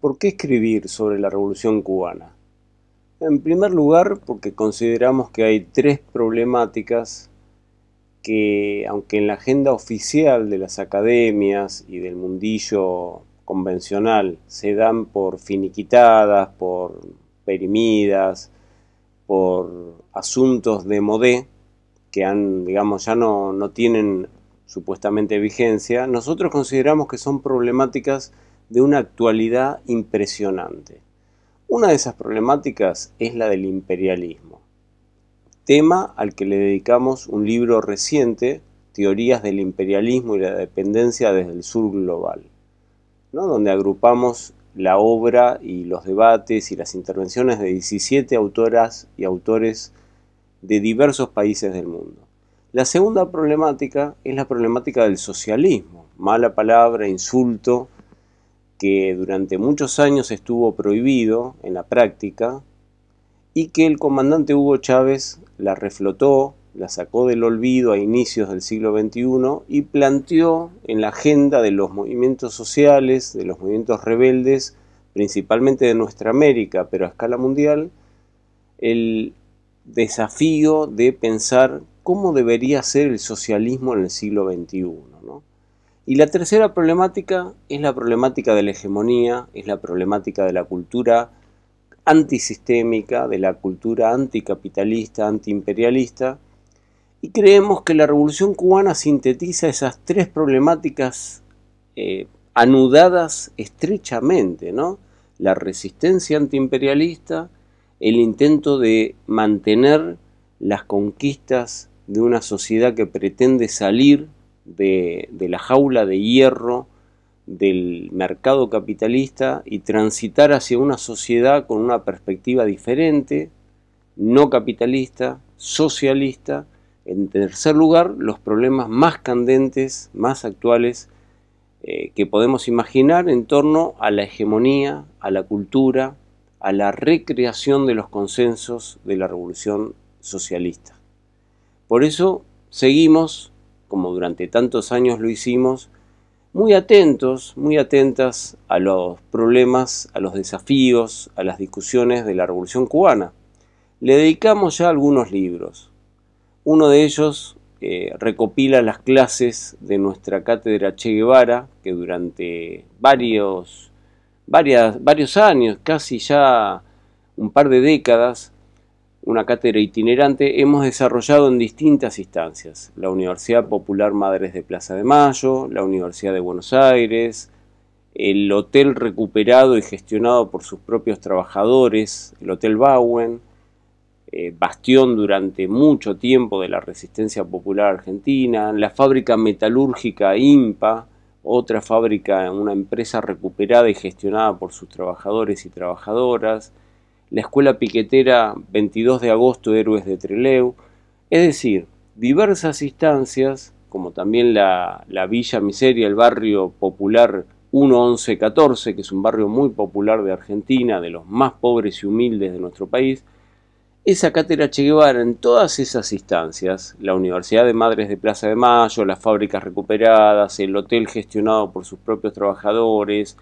¿Por qué escribir sobre la Revolución cubana? En primer lugar, porque consideramos que hay tres problemáticas que, aunque en la agenda oficial de las academias y del mundillo convencional se dan por finiquitadas, por perimidas, por asuntos de modé, que han, digamos, ya no, no tienen supuestamente vigencia, nosotros consideramos que son problemáticas de una actualidad impresionante. Una de esas problemáticas es la del imperialismo, tema al que le dedicamos un libro reciente, Teorías del Imperialismo y la Dependencia desde el Sur Global, donde agrupamos la obra y los debates y las intervenciones de 17 autoras y autores de diversos países del mundo. La segunda problemática es la problemática del socialismo, mala palabra, insulto, que durante muchos años estuvo prohibido en la práctica y que el comandante Hugo Chávez la reflotó, la sacó del olvido a inicios del siglo XXI y planteó en la agenda de los movimientos sociales, de los movimientos rebeldes, principalmente de nuestra América, pero a escala mundial, el desafío de pensar cómo debería ser el socialismo en el siglo XXI. Y la tercera problemática es la problemática de la hegemonía, es la problemática de la cultura antisistémica, de la cultura anticapitalista, antiimperialista, y creemos que la Revolución cubana sintetiza esas tres problemáticas eh, anudadas estrechamente, ¿no? La resistencia antiimperialista, el intento de mantener las conquistas de una sociedad que pretende salir de, la jaula de hierro del mercado capitalista y transitar hacia una sociedad con una perspectiva diferente, no capitalista, socialista. En tercer lugar, los problemas más candentes, más actuales eh, que podemos imaginar en torno a la hegemonía, a la cultura, a la recreación de los consensos de la revolución socialista. Por eso seguimos como durante tantos años lo hicimos, muy atentos, muy atentas a los problemas, a los desafíos, a las discusiones de la Revolución cubana. Le dedicamos ya algunos libros. Uno de ellos eh, recopila las clases de nuestra cátedra Che Guevara, que durante varios, varios años, casi ya un par de décadas, una cátedra itinerante, hemos desarrollado en distintas instancias. La Universidad Popular Madres de Plaza de Mayo, la Universidad de Buenos Aires, el hotel recuperado y gestionado por sus propios trabajadores, el Hotel Bauen, eh, bastión durante mucho tiempo de la resistencia popular argentina, la fábrica metalúrgica IMPA, otra fábrica, una empresa recuperada y gestionada por sus trabajadores y trabajadoras, la Escuela Piquetera 22 de agosto Héroes de Treleu, es decir, diversas instancias, como también la, la Villa Miseria, el barrio popular 1114 que es un barrio muy popular de Argentina, de los más pobres y humildes de nuestro país, esa cátedra Che Guevara en todas esas instancias, la Universidad de Madres de Plaza de Mayo, las fábricas recuperadas, el hotel gestionado por sus propios trabajadores,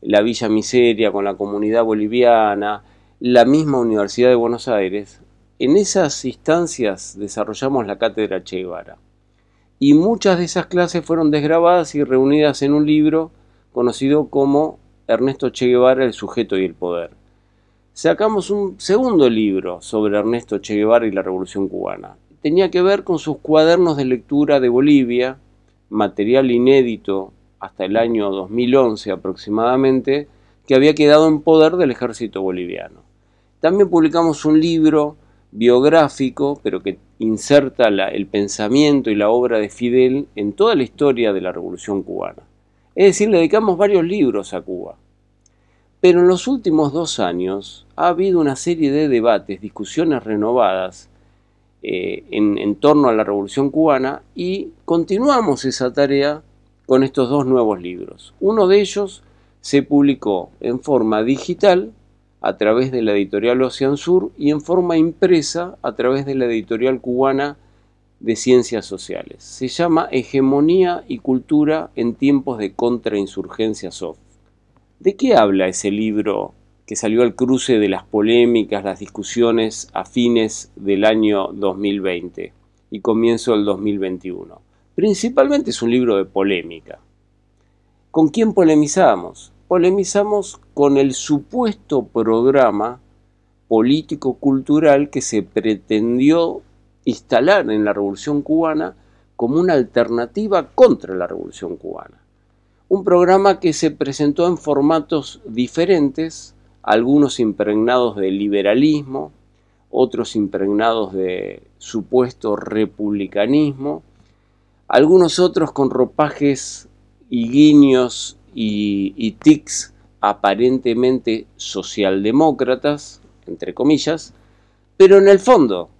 la Villa Miseria con la comunidad boliviana, la misma Universidad de Buenos Aires, en esas instancias desarrollamos la cátedra Che Guevara. Y muchas de esas clases fueron desgrabadas y reunidas en un libro conocido como Ernesto Che Guevara, el sujeto y el poder. Sacamos un segundo libro sobre Ernesto Che Guevara y la Revolución Cubana. Tenía que ver con sus cuadernos de lectura de Bolivia, material inédito hasta el año 2011 aproximadamente, que había quedado en poder del ejército boliviano. También publicamos un libro biográfico, pero que inserta el pensamiento y la obra de Fidel en toda la historia de la Revolución cubana. Es decir, le dedicamos varios libros a Cuba. Pero en los últimos dos años ha habido una serie de debates, discusiones renovadas eh, en torno a la Revolución cubana y continuamos esa tarea con estos dos nuevos libros. Uno de ellos se publicó en forma digital a través de la editorial Ocean Sur y en forma impresa a través de la editorial cubana de Ciencias Sociales. Se llama Hegemonía y Cultura en tiempos de contrainsurgencia soft. ¿De qué habla ese libro que salió al cruce de las polémicas, las discusiones a fines del año 2020 y comienzo del 2021? Principalmente es un libro de polémica. ¿Con quién polemizamos? polemizamos con el supuesto programa político-cultural que se pretendió instalar en la Revolución cubana como una alternativa contra la Revolución cubana. Un programa que se presentó en formatos diferentes, algunos impregnados de liberalismo, otros impregnados de supuesto republicanismo, algunos otros con ropajes y guiños y, tics aparentemente socialdemócratas, entre comillas, pero en el fondo,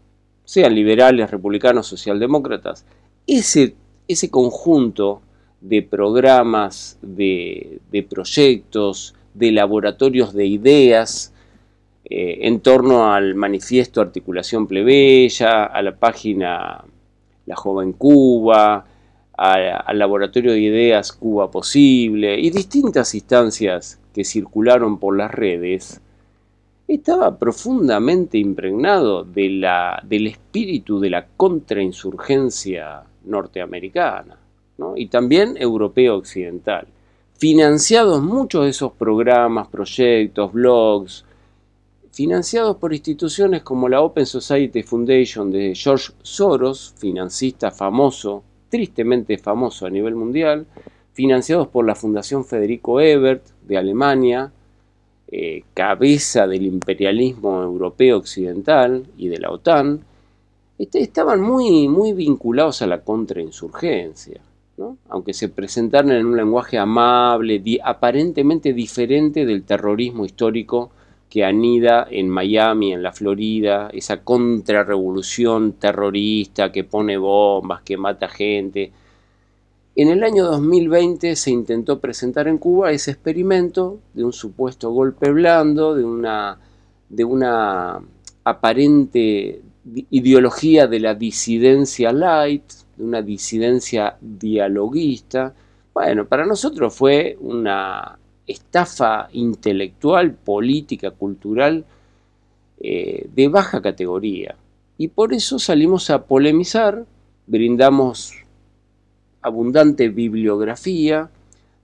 sean liberales, republicanos, socialdemócratas, ese, ese conjunto de programas, de, proyectos, de laboratorios de ideas, eh, en torno al manifiesto Articulación Plebeya, a la página La Joven Cuba, al Laboratorio de Ideas Cuba Posible y distintas instancias que circularon por las redes, estaba profundamente impregnado de del espíritu de la contrainsurgencia norteamericana y también europeo-occidental. Financiados muchos de esos programas, proyectos, blogs, financiados por instituciones como la Open Society Foundation de George Soros, financista famoso tristemente famoso a nivel mundial, financiados por la Fundación Federico Ebert de Alemania, eh, cabeza del imperialismo europeo occidental y de la OTAN, este, estaban muy, muy vinculados a la contrainsurgencia, aunque se presentaran en un lenguaje amable, aparentemente diferente del terrorismo histórico que anida en Miami, en la Florida, esa contrarrevolución terrorista que pone bombas, que mata gente. En el año 2020 se intentó presentar en Cuba ese experimento de un supuesto golpe blando, de una, de una aparente ideología de la disidencia light, de una disidencia dialoguista. Bueno, para nosotros fue una estafa intelectual, política, cultural eh, de baja categoría. Y por eso salimos a polemizar, brindamos abundante bibliografía,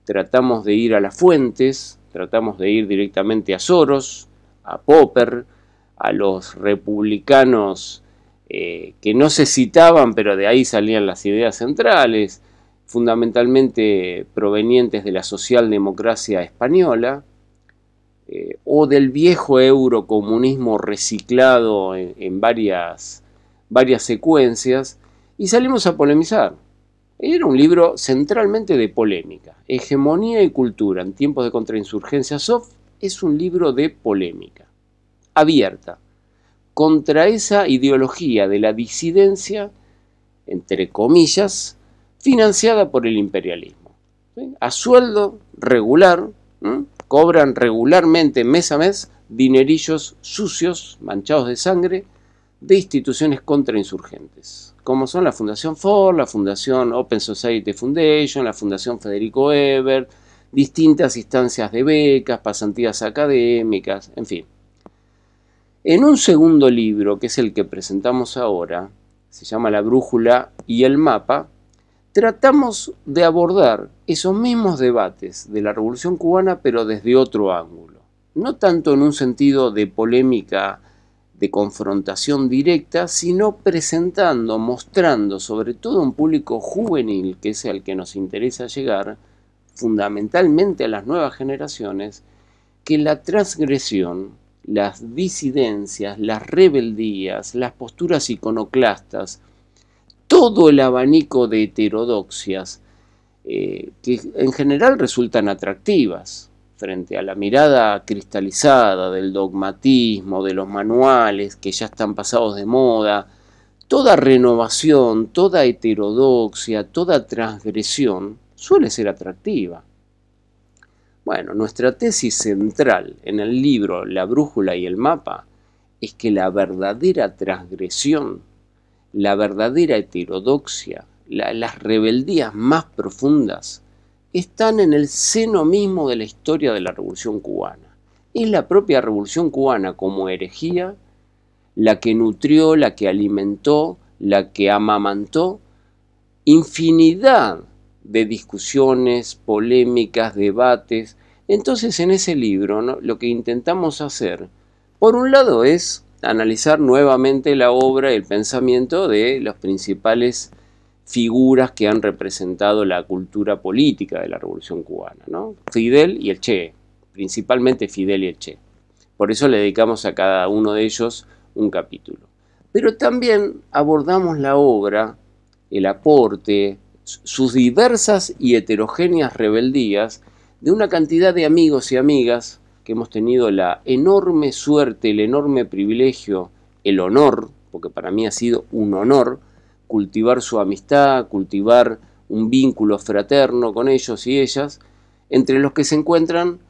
tratamos de ir a las fuentes, tratamos de ir directamente a Soros, a Popper, a los republicanos eh, que no se citaban, pero de ahí salían las ideas centrales, fundamentalmente provenientes de la socialdemocracia española eh, o del viejo eurocomunismo reciclado en, varias, varias secuencias, y salimos a polemizar. Era un libro centralmente de polémica. Hegemonía y cultura en tiempos de contrainsurgencia soft es un libro de polémica, abierta, contra esa ideología de la disidencia, entre comillas, financiada por el imperialismo. A sueldo regular, cobran regularmente mes a mes dinerillos sucios, manchados de sangre, de instituciones contrainsurgentes, como son la Fundación Ford, la Fundación Open Society Foundation, la Fundación Federico Ebert, distintas instancias de becas, pasantías académicas, en fin. En un segundo libro, que es el que presentamos ahora, se llama La Brújula y el Mapa, tratamos de abordar esos mismos debates de la Revolución cubana, pero desde otro ángulo. No tanto en un sentido de polémica, de confrontación directa, sino presentando, mostrando, sobre todo a un público juvenil, que es al que nos interesa llegar, fundamentalmente a las nuevas generaciones, que la transgresión, las disidencias, las rebeldías, las posturas iconoclastas, todo el abanico de heterodoxias eh, que en general resultan atractivas frente a la mirada cristalizada del dogmatismo, de los manuales que ya están pasados de moda, toda renovación, toda heterodoxia, toda transgresión suele ser atractiva. Bueno, nuestra tesis central en el libro La Brújula y el Mapa es que la verdadera transgresión la verdadera heterodoxia, las rebeldías más profundas, están en el seno mismo de la historia de la Revolución cubana. Es la propia Revolución cubana como herejía la que nutrió, la que alimentó, la que amamantó infinidad de discusiones, polémicas, debates. Entonces en ese libro lo que intentamos hacer, por un lado es analizar nuevamente la obra, y el pensamiento de las principales figuras que han representado la cultura política de la Revolución Cubana, ¿no? Fidel y el Che, principalmente Fidel y el Che. Por eso le dedicamos a cada uno de ellos un capítulo. Pero también abordamos la obra, el aporte, sus diversas y heterogéneas rebeldías de una cantidad de amigos y amigas hemos tenido la enorme suerte, el enorme privilegio, el honor, porque para mí ha sido un honor cultivar su amistad, cultivar un vínculo fraterno con ellos y ellas, entre los que se encuentran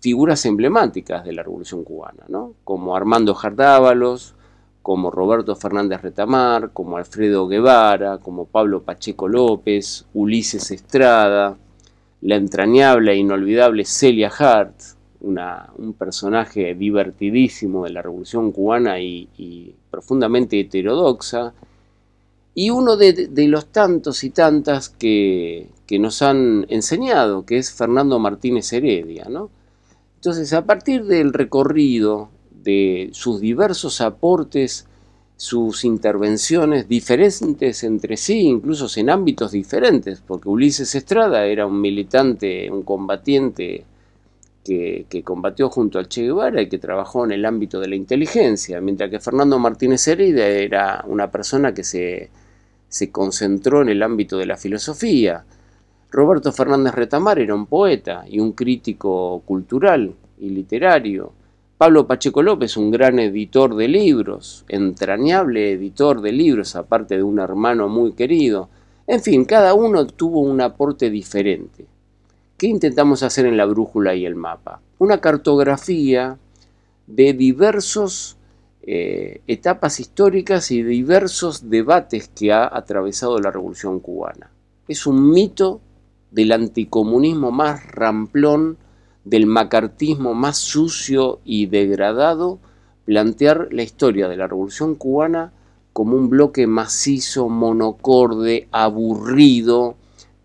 figuras emblemáticas de la Revolución Cubana, como Armando Jardábalos, como Roberto Fernández Retamar, como Alfredo Guevara, como Pablo Pacheco López, Ulises Estrada, la entrañable e inolvidable Celia Hart, un personaje divertidísimo de la Revolución cubana y, profundamente heterodoxa, y uno de, los tantos y tantas que, nos han enseñado, que es Fernando Martínez Heredia. ¿no? Entonces, a partir del recorrido de sus diversos aportes, sus intervenciones diferentes entre sí, incluso en ámbitos diferentes, porque Ulises Estrada era un militante, un combatiente que, combatió junto al Che Guevara y que trabajó en el ámbito de la inteligencia, mientras que Fernando Martínez Herida era una persona que se, se concentró en el ámbito de la filosofía. Roberto Fernández Retamar era un poeta y un crítico cultural y literario. Pablo Pacheco López, un gran editor de libros, entrañable editor de libros, aparte de un hermano muy querido. En fin, cada uno tuvo un aporte diferente. ¿Qué intentamos hacer en la brújula y el mapa? Una cartografía de diversas eh, etapas históricas y diversos debates que ha atravesado la Revolución cubana. Es un mito del anticomunismo más ramplón, del macartismo más sucio y degradado, plantear la historia de la Revolución cubana como un bloque macizo, monocorde, aburrido,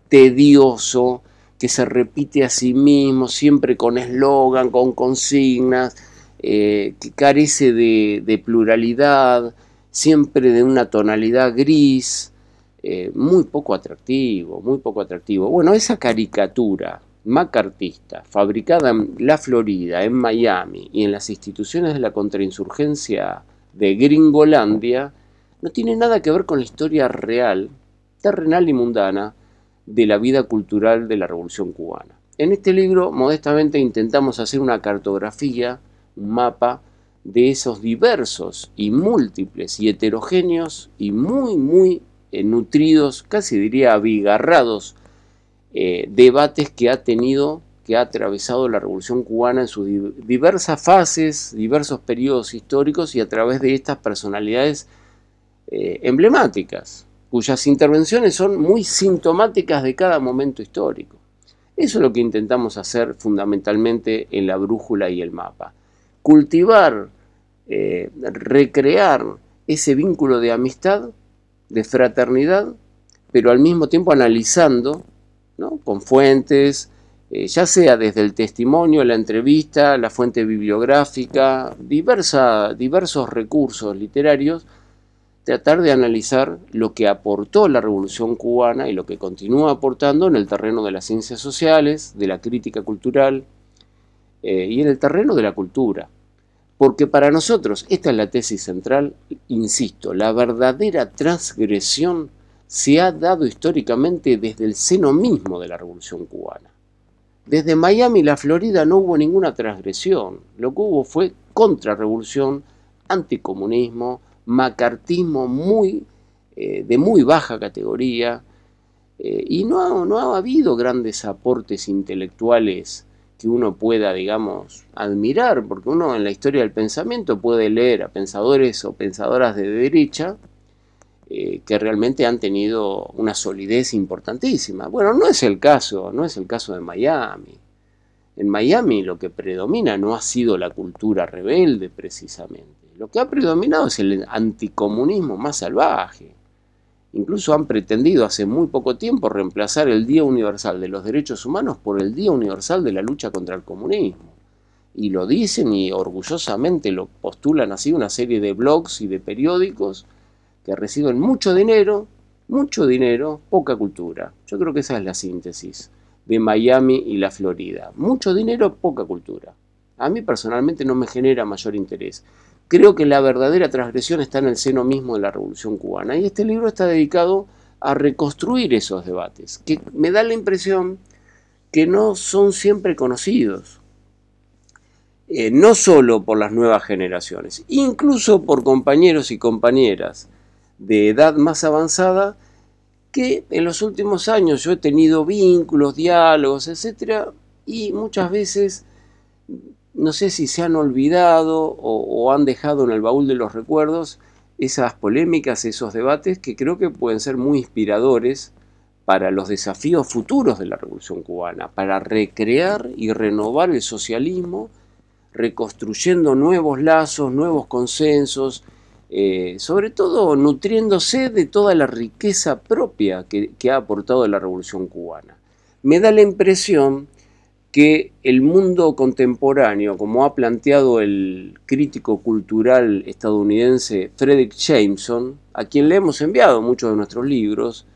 tedioso, que se repite a sí mismo, siempre con eslogan, con consignas, eh, que carece de, pluralidad, siempre de una tonalidad gris, eh, muy poco atractivo, muy poco atractivo. Bueno, esa caricatura macartista, fabricada en la Florida, en Miami y en las instituciones de la contrainsurgencia de Gringolandia, no tiene nada que ver con la historia real, terrenal y mundana de la vida cultural de la Revolución cubana. En este libro, modestamente, intentamos hacer una cartografía, un mapa de esos diversos y múltiples y heterogéneos y muy, muy eh, nutridos, casi diría abigarrados, eh, debates que ha tenido, que ha atravesado la Revolución cubana en sus diversas fases, diversos periodos históricos y a través de estas personalidades eh, emblemáticas, cuyas intervenciones son muy sintomáticas de cada momento histórico. Eso es lo que intentamos hacer fundamentalmente en la brújula y el mapa. Cultivar, eh, recrear ese vínculo de amistad, de fraternidad, pero al mismo tiempo analizando con fuentes, eh, ya sea desde el testimonio, la entrevista, la fuente bibliográfica, diversos recursos literarios, tratar de analizar lo que aportó la Revolución cubana y lo que continúa aportando en el terreno de las ciencias sociales, de la crítica cultural eh, y en el terreno de la cultura. Porque para nosotros, esta es la tesis central, insisto, la verdadera transgresión se ha dado históricamente desde el seno mismo de la Revolución cubana. Desde Miami y la Florida no hubo ninguna transgresión, lo que hubo fue contrarrevolución, anticomunismo, macartismo muy, eh, de muy baja categoría, eh, y no, no ha habido grandes aportes intelectuales que uno pueda, digamos, admirar, porque uno en la historia del pensamiento puede leer a pensadores o pensadoras de derecha eh, que realmente han tenido una solidez importantísima. Bueno, no es el caso, no es el caso de Miami. En Miami lo que predomina no ha sido la cultura rebelde precisamente lo que ha predominado es el anticomunismo más salvaje. Incluso han pretendido hace muy poco tiempo reemplazar el Día Universal de los Derechos Humanos por el Día Universal de la Lucha contra el Comunismo. Y lo dicen y orgullosamente lo postulan así una serie de blogs y de periódicos que reciben mucho dinero, mucho dinero, poca cultura. Yo creo que esa es la síntesis de Miami y la Florida. Mucho dinero, poca cultura. A mí personalmente no me genera mayor interés. Creo que la verdadera transgresión está en el seno mismo de la Revolución cubana. Y este libro está dedicado a reconstruir esos debates, que me da la impresión que no son siempre conocidos, eh, no solo por las nuevas generaciones, incluso por compañeros y compañeras de edad más avanzada, que en los últimos años yo he tenido vínculos, diálogos, etc., y muchas veces no sé si se han olvidado o, han dejado en el baúl de los recuerdos esas polémicas, esos debates que creo que pueden ser muy inspiradores para los desafíos futuros de la Revolución Cubana, para recrear y renovar el socialismo, reconstruyendo nuevos lazos, nuevos consensos, eh, sobre todo nutriéndose de toda la riqueza propia que, que ha aportado la Revolución Cubana. Me da la impresión que el mundo contemporáneo, como ha planteado el crítico cultural estadounidense Frederick Jameson, a quien le hemos enviado muchos de nuestros libros,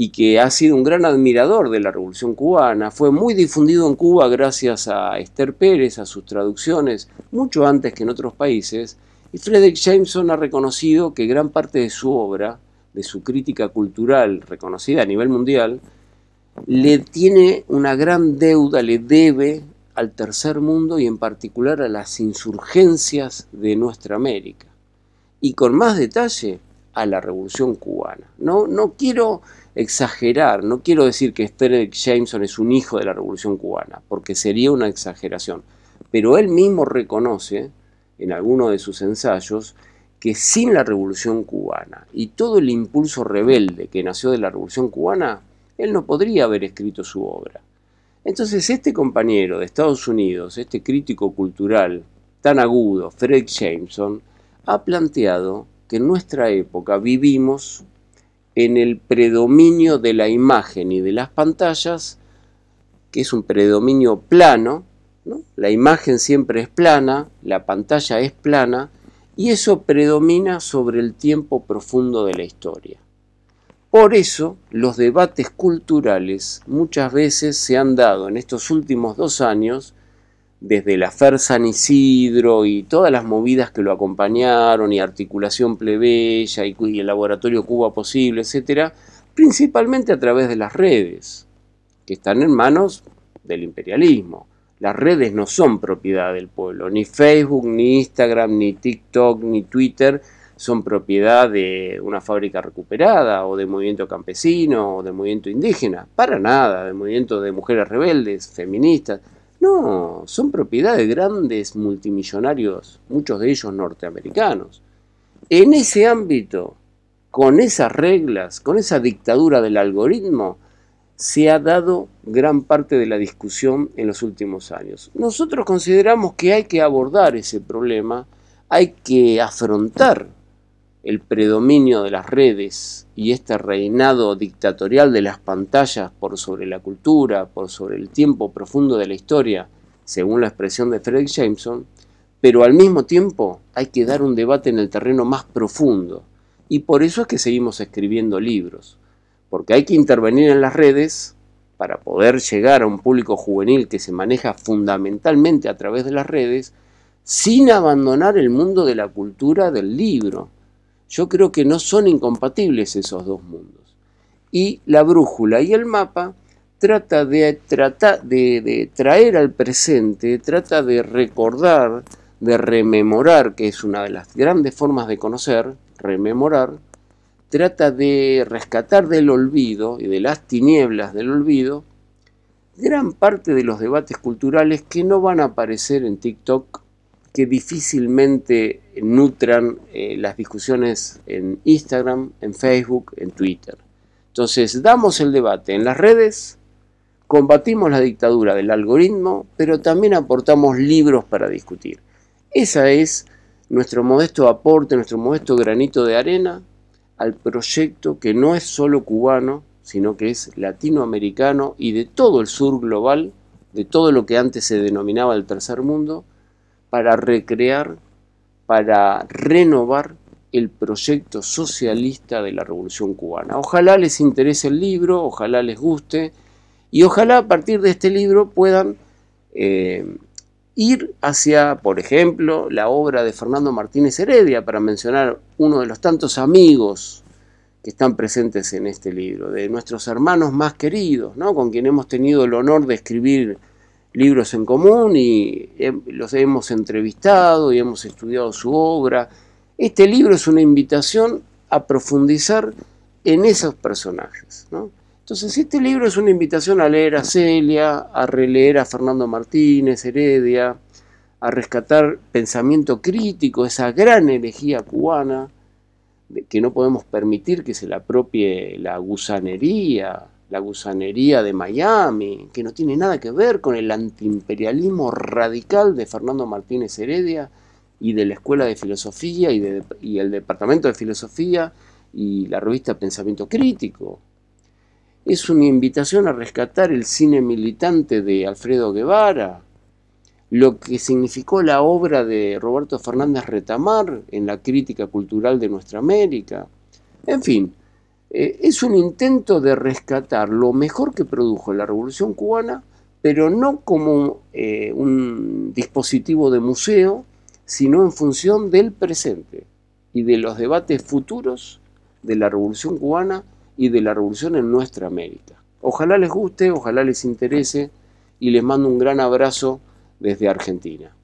y que ha sido un gran admirador de la Revolución cubana, fue muy difundido en Cuba gracias a Esther Pérez, a sus traducciones, mucho antes que en otros países, y Frederick Jameson ha reconocido que gran parte de su obra, de su crítica cultural reconocida a nivel mundial, le tiene una gran deuda, le debe al tercer mundo y en particular a las insurgencias de nuestra América. Y con más detalle a la revolución cubana. No, no quiero exagerar, no quiero decir que Sterling Jameson es un hijo de la revolución cubana, porque sería una exageración. Pero él mismo reconoce, en alguno de sus ensayos, que sin la revolución cubana y todo el impulso rebelde que nació de la revolución cubana, él no podría haber escrito su obra. Entonces este compañero de Estados Unidos, este crítico cultural tan agudo, Fred Jameson, ha planteado que en nuestra época vivimos en el predominio de la imagen y de las pantallas, que es un predominio plano, la imagen siempre es plana, la pantalla es plana, y eso predomina sobre el tiempo profundo de la historia. Por eso los debates culturales muchas veces se han dado en estos últimos dos años, desde la Fersan Isidro y todas las movidas que lo acompañaron, y Articulación Plebeya y, y el Laboratorio Cuba Posible, etc., principalmente a través de las redes, que están en manos del imperialismo. Las redes no son propiedad del pueblo, ni Facebook, ni Instagram, ni TikTok, ni Twitter, son propiedad de una fábrica recuperada o de movimiento campesino o de movimiento indígena, para nada, de movimiento de mujeres rebeldes, feministas, no, son propiedad de grandes multimillonarios, muchos de ellos norteamericanos. En ese ámbito, con esas reglas, con esa dictadura del algoritmo, se ha dado gran parte de la discusión en los últimos años. Nosotros consideramos que hay que abordar ese problema, hay que afrontar el predominio de las redes y este reinado dictatorial de las pantallas por sobre la cultura, por sobre el tiempo profundo de la historia, según la expresión de Frederick Jameson, pero al mismo tiempo hay que dar un debate en el terreno más profundo. Y por eso es que seguimos escribiendo libros, porque hay que intervenir en las redes para poder llegar a un público juvenil que se maneja fundamentalmente a través de las redes, sin abandonar el mundo de la cultura del libro, yo creo que no son incompatibles esos dos mundos. Y la brújula y el mapa trata de, traer al presente, trata de recordar, de rememorar, que es una de las grandes formas de conocer, rememorar, trata de rescatar del olvido y de las tinieblas del olvido gran parte de los debates culturales que no van a aparecer en TikTok que difícilmente nutran eh, las discusiones en Instagram, en Facebook, en Twitter. Entonces, damos el debate en las redes, combatimos la dictadura del algoritmo, pero también aportamos libros para discutir. Ese es nuestro modesto aporte, nuestro modesto granito de arena al proyecto que no es solo cubano, sino que es latinoamericano y de todo el sur global, de todo lo que antes se denominaba el tercer mundo, para recrear, para renovar el proyecto socialista de la Revolución Cubana. Ojalá les interese el libro, ojalá les guste y ojalá a partir de este libro puedan eh, ir hacia, por ejemplo, la obra de Fernando Martínez Heredia, para mencionar uno de los tantos amigos que están presentes en este libro, de nuestros hermanos más queridos, ¿no? con quien hemos tenido el honor de escribir libros en común y los hemos entrevistado y hemos estudiado su obra. Este libro es una invitación a profundizar en esos personajes. Entonces este libro es una invitación a leer a Celia, a releer a Fernando Martínez, Heredia, a rescatar pensamiento crítico, esa gran elegía cubana, que no podemos permitir que se la apropie la gusanería, la gusanería de Miami, que no tiene nada que ver con el antiimperialismo radical de Fernando Martínez Heredia y de la Escuela de Filosofía y, el Departamento de Filosofía y la revista Pensamiento Crítico. Es una invitación a rescatar el cine militante de Alfredo Guevara, lo que significó la obra de Roberto Fernández Retamar en la crítica cultural de nuestra América. En fin, eh, es un intento de rescatar lo mejor que produjo la Revolución Cubana, pero no como eh, un dispositivo de museo, sino en función del presente y de los debates futuros de la Revolución Cubana y de la Revolución en nuestra América. Ojalá les guste, ojalá les interese y les mando un gran abrazo desde Argentina.